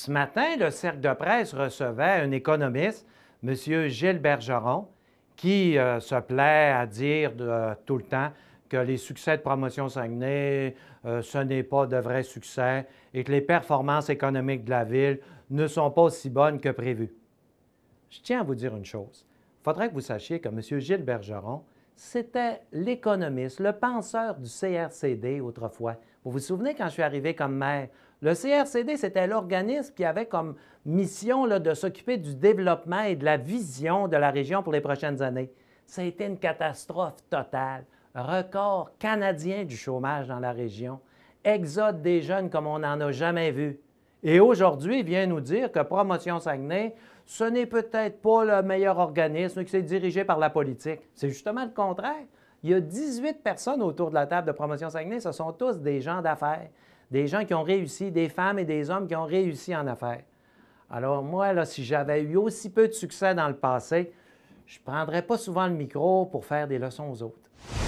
Ce matin, le cercle de presse recevait un économiste, M. Gilles Bergeron, qui euh, se plaît à dire de, euh, tout le temps que les succès de promotion Saguenay, euh, ce n'est pas de vrais succès et que les performances économiques de la ville ne sont pas aussi bonnes que prévues. Je tiens à vous dire une chose. Il faudrait que vous sachiez que M. Gilles Bergeron, c'était l'économiste, le penseur du CRCD autrefois. Vous vous souvenez quand je suis arrivé comme maire? Le CRCD, c'était l'organisme qui avait comme mission de s'occuper du développement et de la vision de la région pour les prochaines années. Ça a été une catastrophe totale. Record canadien du chômage dans la région. Exode des jeunes comme on n'en a jamais vu. Et aujourd'hui, il vient nous dire que Promotion Saguenay, ce n'est peut-être pas le meilleur organisme qui s'est dirigé par la politique. C'est justement le contraire. Il y a 18 personnes autour de la table de Promotion Saguenay. Ce sont tous des gens d'affaires, des gens qui ont réussi, des femmes et des hommes qui ont réussi en affaires. Alors moi, là, si j'avais eu aussi peu de succès dans le passé, je ne prendrais pas souvent le micro pour faire des leçons aux autres.